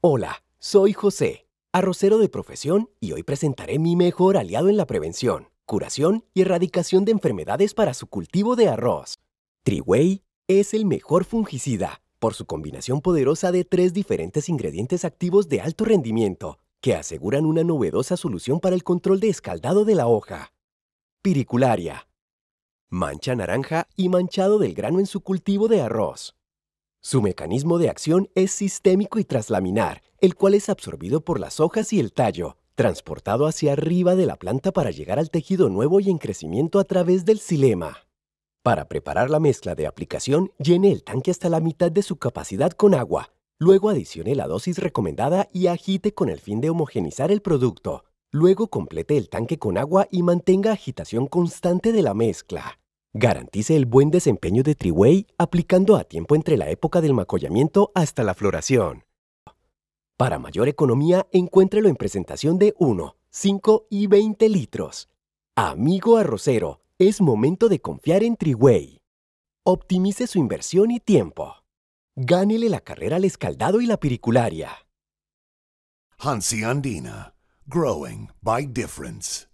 Hola, soy José, arrocero de profesión y hoy presentaré mi mejor aliado en la prevención, curación y erradicación de enfermedades para su cultivo de arroz. Triway es el mejor fungicida por su combinación poderosa de tres diferentes ingredientes activos de alto rendimiento que aseguran una novedosa solución para el control de escaldado de la hoja. Piricularia. Mancha naranja y manchado del grano en su cultivo de arroz. Su mecanismo de acción es sistémico y traslaminar, el cual es absorbido por las hojas y el tallo, transportado hacia arriba de la planta para llegar al tejido nuevo y en crecimiento a través del silema. Para preparar la mezcla de aplicación, llene el tanque hasta la mitad de su capacidad con agua. Luego adicione la dosis recomendada y agite con el fin de homogenizar el producto. Luego complete el tanque con agua y mantenga agitación constante de la mezcla. Garantice el buen desempeño de Triway aplicando a tiempo entre la época del macollamiento hasta la floración. Para mayor economía, encuéntrelo en presentación de 1, 5 y 20 litros. Amigo arrocero, es momento de confiar en Triway. Optimice su inversión y tiempo. Gánele la carrera al escaldado y la piricularia. Hansi Andina, growing by difference.